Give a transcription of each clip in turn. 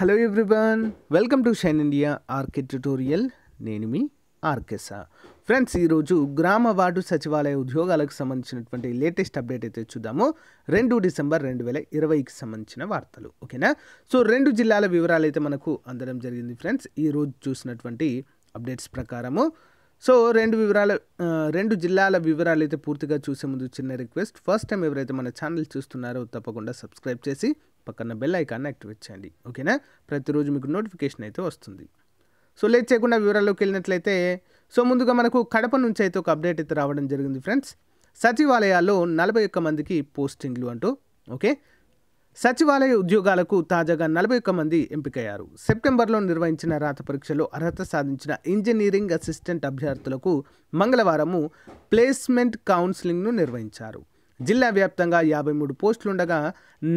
hello everyone welcome to shine India RK tutorial నేను మీ RK friends ఈరోజు గ్రామ వార్డు సచివాలయ ఉద్యోగాలకు సంబంధించినటువంటి లేటెస్ట్ అప్డేట్ అయితే చూద్దాము రెండు డిసెంబర్ రెండు వేల ఇరవైకి సంబంధించిన వార్తలు ఓకేనా సో రెండు జిల్లాల వివరాలు అయితే మనకు అందడం జరిగింది ఫ్రెండ్స్ ఈరోజు చూసినటువంటి అప్డేట్స్ ప్రకారము సో రెండు వివరాలు రెండు జిల్లాల వివరాలు అయితే పూర్తిగా చూసే ముందు చిన్న రిక్వెస్ట్ ఫస్ట్ టైం ఎవరైతే మన ఛానల్ చూస్తున్నారో తప్పకుండా సబ్స్క్రైబ్ చేసి పక్కన బెల్ ఐకాన్ని యాక్టివేట్ చేయండి ఓకేనా ప్రతిరోజు మీకు నోటిఫికేషన్ అయితే వస్తుంది సో లేట్ చేయకుండా వివరాల్లోకి వెళ్ళినట్లయితే సో ముందుగా మనకు కడప నుంచి అయితే ఒక అప్డేట్ అయితే రావడం జరిగింది ఫ్రెండ్స్ సచివాలయాల్లో నలభై ఒక్క మందికి పోస్టింగ్లు అంటూ ఓకే సచివాలయ ఉద్యోగాలకు తాజాగా నలభై ఒక్క మంది ఎంపికయ్యారు సెప్టెంబర్లో నిర్వహించిన రాత పరీక్షలో అర్హత సాధించిన ఇంజనీరింగ్ అసిస్టెంట్ అభ్యర్థులకు మంగళవారము ప్లేస్మెంట్ కౌన్సిలింగ్ను నిర్వహించారు జిల్లా వ్యాప్తంగా యాభై మూడు పోస్టులుండగా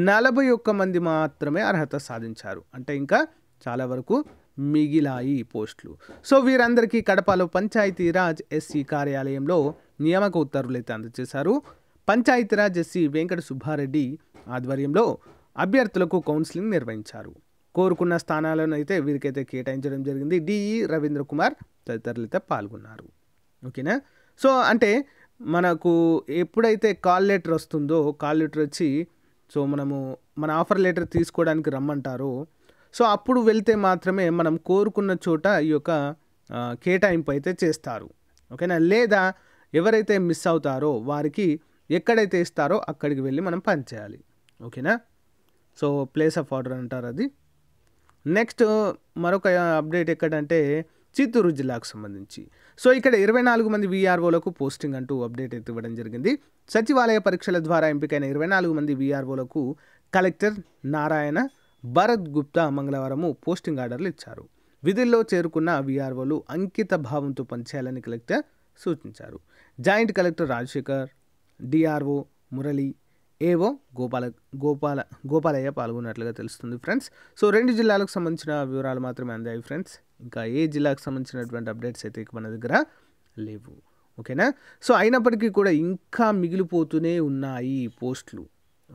నలభై ఒక్క మంది మాత్రమే అర్హత సాధించారు అంటే ఇంకా చాలా వరకు మిగిలాయి పోస్టులు సో వీరందరికీ కడపలో పంచాయతీరాజ్ ఎస్సీ కార్యాలయంలో నియామక ఉత్తర్వులైతే అందజేశారు పంచాయతీరాజ్ ఎస్సీ వెంకట సుబ్బారెడ్డి ఆధ్వర్యంలో అభ్యర్థులకు కౌన్సిలింగ్ నిర్వహించారు కోరుకున్న స్థానాలను అయితే వీరికైతే కేటాయించడం జరిగింది డిఈ రవీంద్ర కుమార్ తదితరులతో పాల్గొన్నారు ఓకేనా సో అంటే మనకు ఎప్పుడైతే కాల్ లెటర్ వస్తుందో కాల్ లెటర్ వచ్చి సో మనము మన ఆఫర్ లెటర్ తీసుకోవడానికి రమ్మంటారో సో అప్పుడు వెళ్తే మాత్రమే మనం కోరుకున్న చోట ఈ యొక్క కేటాయింపు అయితే చేస్తారు ఓకేనా లేదా ఎవరైతే మిస్ అవుతారో వారికి ఎక్కడైతే ఇస్తారో అక్కడికి వెళ్ళి మనం పనిచేయాలి ఓకేనా సో ప్లేస్ ఆఫ్ ఆర్డర్ అంటారు అది నెక్స్ట్ మరొక అప్డేట్ ఎక్కడంటే చిత్తూరు జిల్లాకు సంబంధించి సో ఇక్కడ ఇరవై నాలుగు మంది వీఆర్ఓలకు పోస్టింగ్ అంటూ అప్డేట్ అయితే ఇవ్వడం జరిగింది సచివాలయ పరీక్షల ద్వారా ఎంపికైన ఇరవై నాలుగు మంది వీఆర్ఓలకు కలెక్టర్ నారాయణ భరత్ గుప్తా మంగళవారము పోస్టింగ్ ఆర్డర్లు ఇచ్చారు విధుల్లో చేరుకున్న వీఆర్ఓలు అంకిత భావంతో పనిచేయాలని కలెక్టర్ సూచించారు joint collector Rajasekhar DRO Murali AO Gopala Gopala Gopalaiah పాల్గొన్నట్లుగా తెలుస్తుంది ఫ్రెండ్స్ సో రెండు జిల్లాలకు సంబంధించిన వివరాలు మాత్రమే అందాయి ఫ్రెండ్స్ ఇంకా ఏ జిల్లాకు సంబంధించినటువంటి అప్డేట్స్ అయితే మన దగ్గర లేవు ఓకేనా సో అయినప్పటికీ కూడా ఇంకా మిగిలిపోతూనే ఉన్నాయి పోస్టులు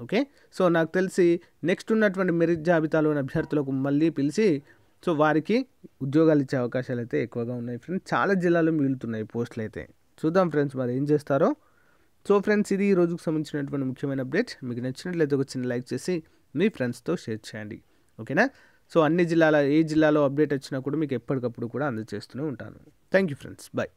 ఓకే సో నాకు తెలిసి నెక్స్ట్ ఉన్నటువంటి మెరిట్ జాబితాలోని అభ్యర్థులకు మళ్ళీ పిలిచి సో వారికి ఉద్యోగాలు ఇచ్చే అవకాశాలు అయితే ఎక్కువగా ఉన్నాయి ఫ్రెండ్స్ చాలా జిల్లాలు మిగులుతున్నాయి పోస్టులు అయితే చూద్దాం ఫ్రెండ్స్ మరి ఏం చేస్తారో సో ఫ్రెండ్స్ ఇది ఈ రోజుకు సంబంధించినటువంటి ముఖ్యమైన అప్డేట్ మీకు నచ్చినట్లయితే ఒక చిన్న లైక్ చేసి మీ ఫ్రెండ్స్తో షేర్ చేయండి ఓకేనా సో అన్ని జిల్లాల ఏ జిల్లాలో అప్డేట్ వచ్చినా కూడా మీకు ఎప్పటికప్పుడు కూడా అందజేస్తూనే ఉంటాను థ్యాంక్ యూ ఫ్రెండ్స్ బాయ్